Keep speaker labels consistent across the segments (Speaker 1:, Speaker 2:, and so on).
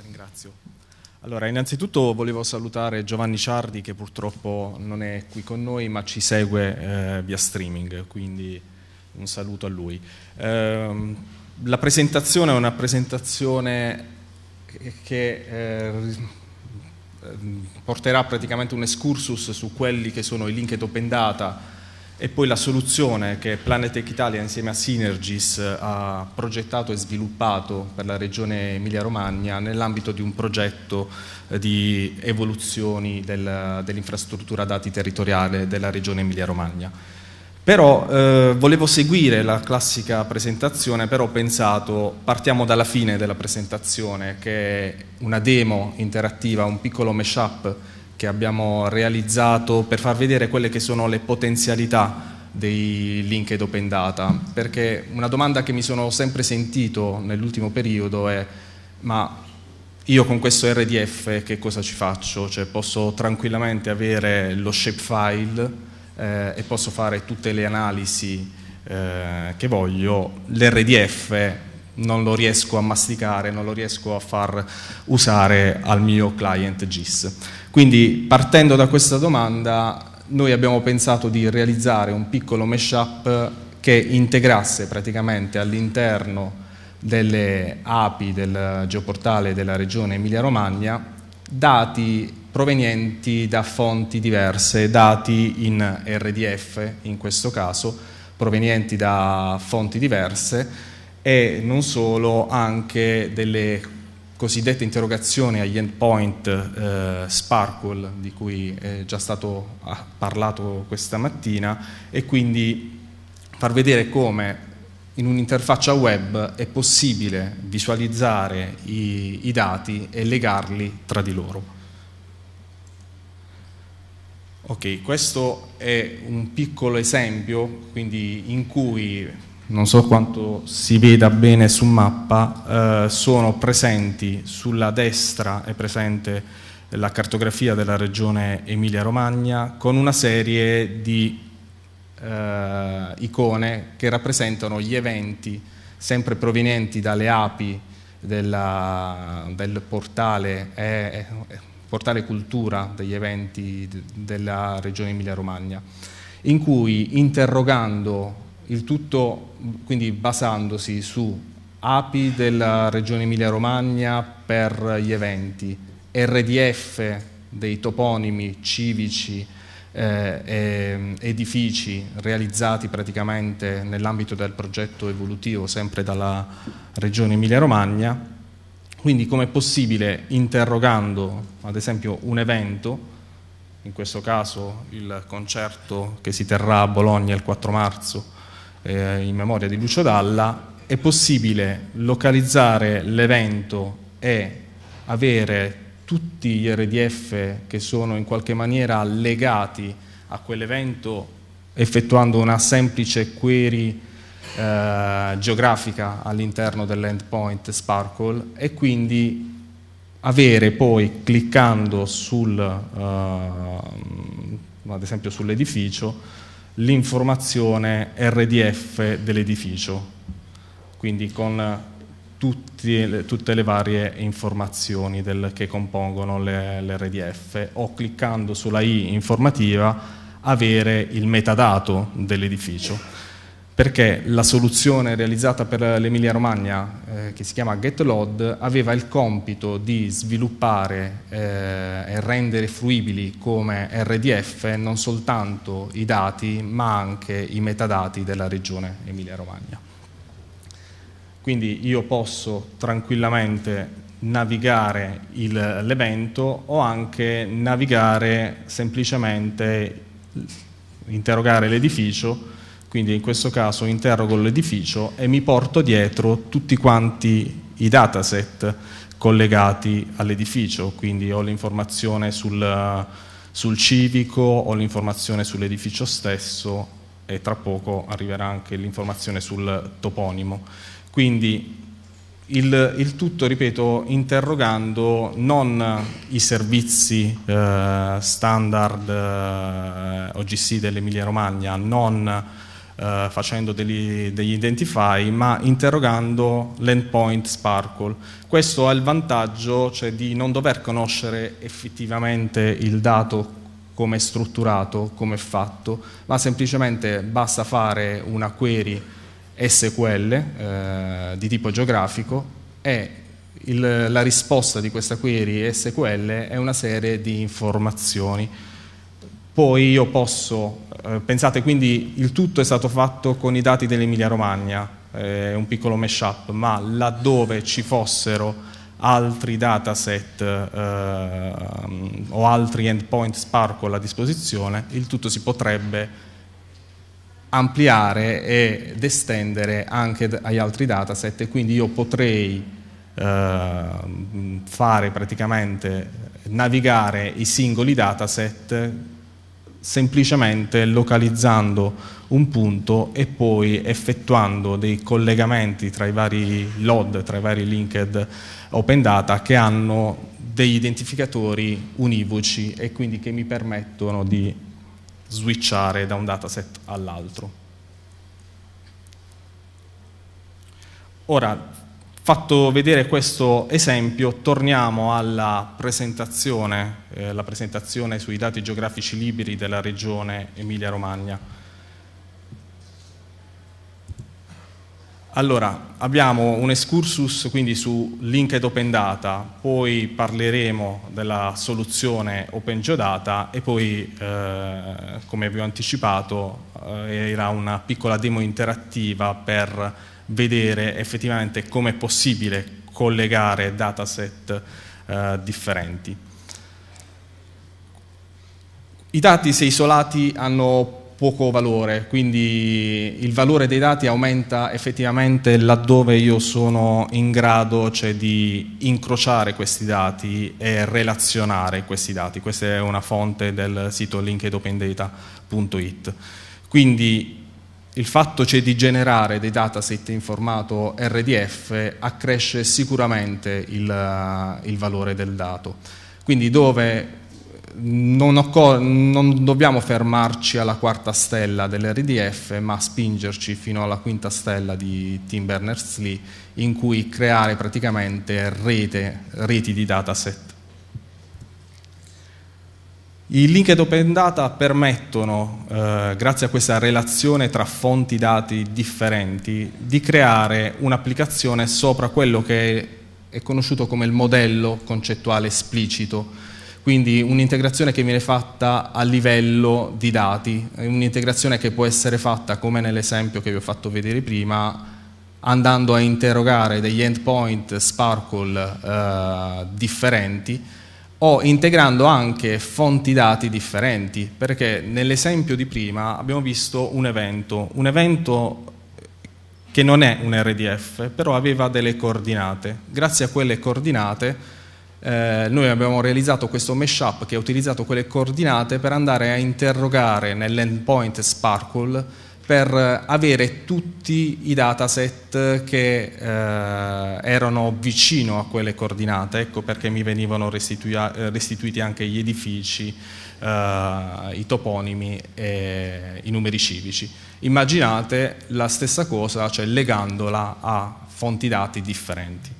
Speaker 1: La ringrazio. Allora, innanzitutto volevo salutare Giovanni Ciardi che purtroppo non è qui con noi ma ci segue eh, via streaming, quindi un saluto a lui. Eh, la presentazione è una presentazione che eh, eh, porterà praticamente un excursus su quelli che sono i linked open data, e poi la soluzione che Planet Tech Italia insieme a Synergis eh, ha progettato e sviluppato per la regione Emilia-Romagna nell'ambito di un progetto eh, di evoluzioni del, dell'infrastruttura dati territoriale della regione Emilia-Romagna. Però eh, volevo seguire la classica presentazione, però ho pensato partiamo dalla fine della presentazione che è una demo interattiva, un piccolo mashup che abbiamo realizzato per far vedere quelle che sono le potenzialità dei linked open data, perché una domanda che mi sono sempre sentito nell'ultimo periodo è ma io con questo RDF che cosa ci faccio? Cioè posso tranquillamente avere lo shapefile eh, e posso fare tutte le analisi eh, che voglio, l'RDF non lo riesco a masticare, non lo riesco a far usare al mio client GIS. Quindi partendo da questa domanda noi abbiamo pensato di realizzare un piccolo mashup che integrasse praticamente all'interno delle API del geoportale della regione Emilia-Romagna dati provenienti da fonti diverse, dati in RDF in questo caso, provenienti da fonti diverse, e non solo anche delle cosiddette interrogazioni agli endpoint eh, Sparkle di cui è già stato ah, parlato questa mattina e quindi far vedere come in un'interfaccia web è possibile visualizzare i, i dati e legarli tra di loro. Ok, questo è un piccolo esempio quindi in cui non so quanto si veda bene su mappa, eh, sono presenti sulla destra è presente la cartografia della regione Emilia-Romagna con una serie di eh, icone che rappresentano gli eventi sempre provenienti dalle api della, del portale, eh, portale cultura degli eventi della regione Emilia-Romagna, in cui interrogando il tutto quindi basandosi su API della regione Emilia-Romagna per gli eventi, RDF dei toponimi civici eh, e mm, edifici realizzati praticamente nell'ambito del progetto evolutivo sempre dalla regione Emilia-Romagna. Quindi come è possibile, interrogando ad esempio un evento, in questo caso il concerto che si terrà a Bologna il 4 marzo, eh, in memoria di Lucio Dalla, è possibile localizzare l'evento e avere tutti gli RDF che sono in qualche maniera legati a quell'evento effettuando una semplice query eh, geografica all'interno dell'endpoint Sparkle e quindi avere poi cliccando sul, eh, ad esempio sull'edificio l'informazione RDF dell'edificio, quindi con tutti, tutte le varie informazioni del, che compongono l'RDF o cliccando sulla I informativa avere il metadato dell'edificio perché la soluzione realizzata per l'Emilia Romagna, eh, che si chiama GetLoad, aveva il compito di sviluppare eh, e rendere fruibili come RDF non soltanto i dati, ma anche i metadati della regione Emilia Romagna. Quindi io posso tranquillamente navigare l'evento o anche navigare semplicemente, interrogare l'edificio quindi in questo caso interrogo l'edificio e mi porto dietro tutti quanti i dataset collegati all'edificio, quindi ho l'informazione sul, sul civico, ho l'informazione sull'edificio stesso e tra poco arriverà anche l'informazione sul toponimo. Quindi il, il tutto, ripeto, interrogando non i servizi eh, standard eh, OGC dell'Emilia Romagna, non eh, facendo degli, degli, identify, ma interrogando l'endpoint Sparkle. Questo ha il vantaggio cioè, di non dover conoscere effettivamente il dato come è strutturato, come è fatto, ma semplicemente basta fare una query SQL eh, di tipo geografico e il, la risposta di questa query SQL è una serie di informazioni. Poi io posso eh, pensate quindi il tutto è stato fatto con i dati dell'Emilia Romagna, eh, un piccolo mashup, ma laddove ci fossero altri dataset eh, o altri endpoint Sparkle a disposizione, il tutto si potrebbe ampliare ed estendere anche agli altri dataset e quindi io potrei eh, fare praticamente navigare i singoli dataset semplicemente localizzando un punto e poi effettuando dei collegamenti tra i vari LOD, tra i vari linked open data che hanno degli identificatori univoci e quindi che mi permettono di switchare da un dataset all'altro. Ora, Fatto vedere questo esempio, torniamo alla presentazione, eh, la presentazione sui dati geografici liberi della regione Emilia-Romagna. Allora, abbiamo un excursus quindi su LinkedIn Open Data, poi parleremo della soluzione Open Geodata e poi, eh, come vi ho anticipato, eh, era una piccola demo interattiva per vedere effettivamente come è possibile collegare dataset eh, differenti. I dati se isolati hanno poco valore, quindi il valore dei dati aumenta effettivamente laddove io sono in grado cioè, di incrociare questi dati e relazionare questi dati. Questa è una fonte del sito linkedopendata.it. Quindi il fatto cioè di generare dei dataset in formato RDF accresce sicuramente il, il valore del dato. Quindi dove non, non, dobbiamo fermarci alla quarta stella dell'RDF, ma spingerci fino alla quinta stella di Tim Berners-Lee, in cui creare praticamente rete, reti di dataset. I linked open data permettono, eh, grazie a questa relazione tra fonti dati differenti, di creare un'applicazione sopra quello che è conosciuto come il modello concettuale esplicito, quindi un'integrazione che viene fatta a livello di dati, un'integrazione che può essere fatta, come nell'esempio che vi ho fatto vedere prima, andando a interrogare degli endpoint Sparkle eh, differenti o integrando anche fonti dati differenti, perché nell'esempio di prima abbiamo visto un evento, un evento che non è un RDF, però aveva delle coordinate. Grazie a quelle coordinate eh, noi abbiamo realizzato questo mashup che ha utilizzato quelle coordinate per andare a interrogare nell'endpoint Sparkle per avere tutti i dataset che eh, erano vicino a quelle coordinate, ecco perché mi venivano restituiti anche gli edifici, eh, i toponimi e i numeri civici. Immaginate la stessa cosa, cioè legandola a fonti dati differenti.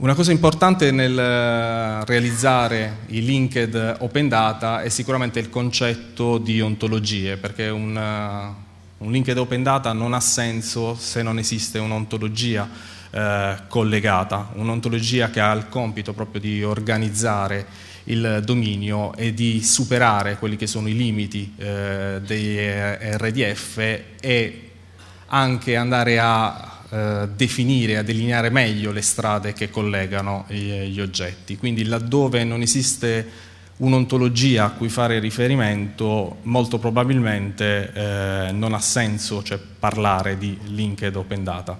Speaker 1: Una cosa importante nel eh, realizzare i linked open data è sicuramente il concetto di ontologie, perché un, eh, un linked open data non ha senso se non esiste un'ontologia eh, collegata, un'ontologia che ha il compito proprio di organizzare il dominio e di superare quelli che sono i limiti eh, dei eh, RDF e anche andare a eh, definire, a delineare meglio le strade che collegano gli oggetti. Quindi laddove non esiste un'ontologia a cui fare riferimento, molto probabilmente eh, non ha senso cioè, parlare di linked open data.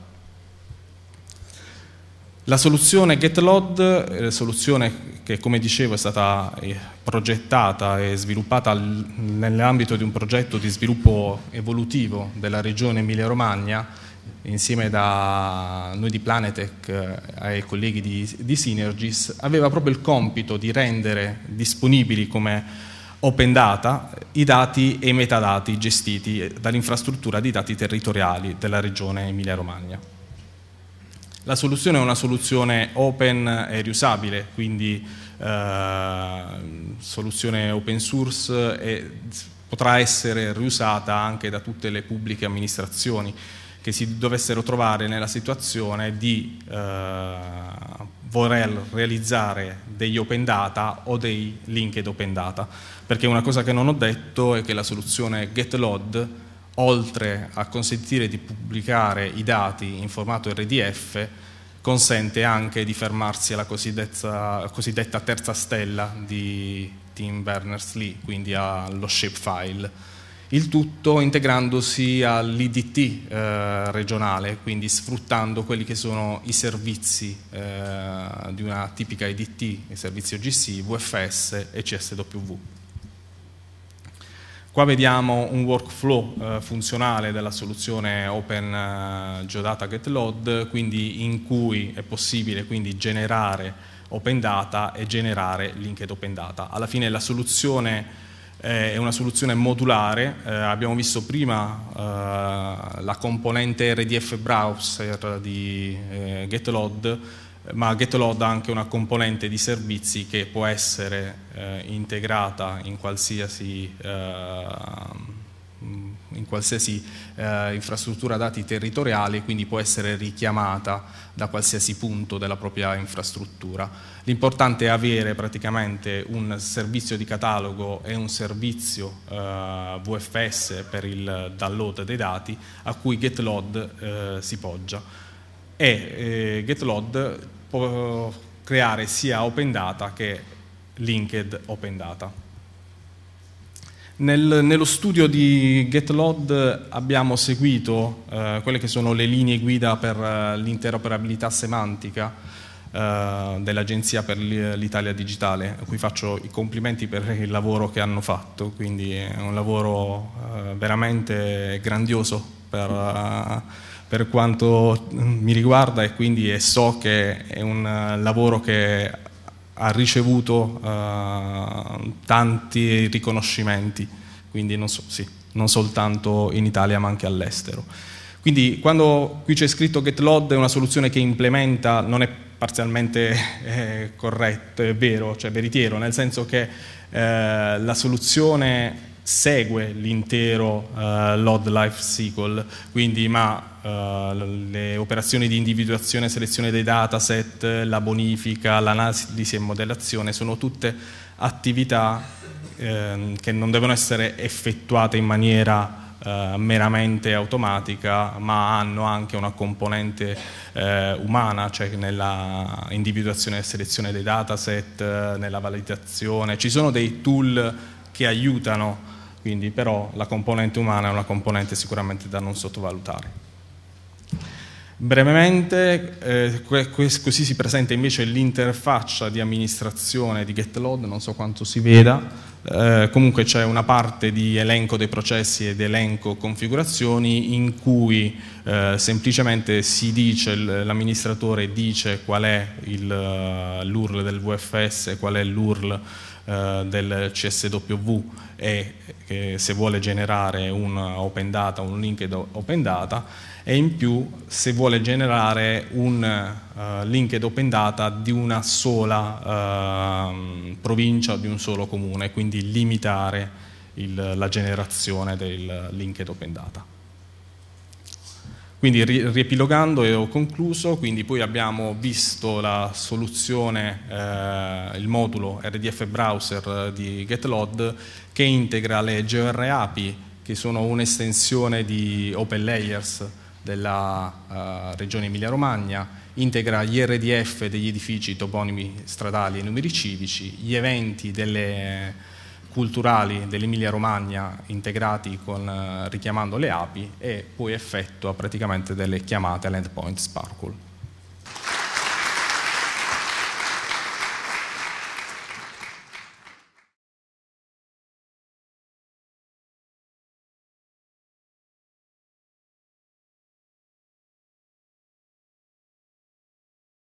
Speaker 1: La soluzione GetLoad, eh, soluzione che come dicevo è stata eh, progettata e sviluppata nell'ambito di un progetto di sviluppo evolutivo della regione Emilia-Romagna, insieme da noi di Planetech eh, ai colleghi di, di Synergis, aveva proprio il compito di rendere disponibili come open data i dati e i metadati gestiti dall'infrastruttura di dati territoriali della regione Emilia-Romagna. La soluzione è una soluzione open e riusabile, quindi eh, soluzione open source e potrà essere riusata anche da tutte le pubbliche amministrazioni che si dovessero trovare nella situazione di eh, voler realizzare degli open data o dei linked open data. Perché una cosa che non ho detto è che la soluzione GetLoad, oltre a consentire di pubblicare i dati in formato RDF, consente anche di fermarsi alla cosiddetta, cosiddetta terza stella di Tim Berners-Lee, quindi allo shapefile il tutto integrandosi all'IDT eh, regionale, quindi sfruttando quelli che sono i servizi eh, di una tipica IDT, i servizi OGC, VFS e CSW. Qua vediamo un workflow eh, funzionale della soluzione Open eh, Geodata GetLoad, quindi in cui è possibile quindi, generare Open Data e generare Linked Open Data. Alla fine la soluzione è una soluzione modulare, eh, abbiamo visto prima eh, la componente RDF browser di eh, GetLoad, ma GetLoad ha anche una componente di servizi che può essere eh, integrata in qualsiasi eh, in qualsiasi eh, infrastruttura dati territoriale, quindi può essere richiamata da qualsiasi punto della propria infrastruttura. L'importante è avere praticamente un servizio di catalogo e un servizio eh, VFS per il download dei dati a cui GetLoad eh, si poggia. E eh, GetLoad può creare sia open data che linked open data. Nel, nello studio di GetLod abbiamo seguito eh, quelle che sono le linee guida per eh, l'interoperabilità semantica eh, dell'Agenzia per l'Italia Digitale, a cui faccio i complimenti per il lavoro che hanno fatto, quindi è un lavoro eh, veramente grandioso per, eh, per, quanto mi riguarda e quindi so che è un lavoro che ha ricevuto eh, tanti riconoscimenti, quindi non, so, sì, non, soltanto in Italia ma anche all'estero. Quindi quando qui c'è scritto GetLod è una soluzione che implementa, non è parzialmente eh, corretto, è vero, cioè veritiero, nel senso che eh, la soluzione segue l'intero eh, LOD life SQL, quindi ma eh, le operazioni di individuazione e selezione dei dataset, la bonifica, l'analisi e modellazione sono tutte attività eh, che non devono essere effettuate in maniera eh, meramente automatica, ma hanno anche una componente eh, umana, cioè nella individuazione e selezione dei dataset, eh, nella validazione. Ci sono dei tool che aiutano quindi però la componente umana è una componente sicuramente da non sottovalutare. Brevemente, eh, così si presenta invece l'interfaccia di amministrazione di GetLoad, non so quanto si veda, eh, comunque c'è una parte di elenco dei processi ed elenco configurazioni in cui eh, semplicemente si dice, l'amministratore dice qual è il, eh, l'URL del VFS, qual è l'URL eh, del CSW e eh, se vuole generare un open data, un linked open data e in più se vuole generare un eh, linked open data di una sola ehm, provincia o di un solo comune, quindi limitare il, la generazione del linked open data. Quindi riepilogando e ho concluso, quindi poi abbiamo visto la soluzione, eh, il modulo RDF browser eh, di GetLod che integra le GR che sono un'estensione di Open Layers della eh, regione Emilia-Romagna, integra gli RDF degli edifici toponimi stradali e numeri civici, gli eventi delle culturali dell'Emilia Romagna integrati con, eh, richiamando le API e poi effettua praticamente delle chiamate all'endpoint Sparkle.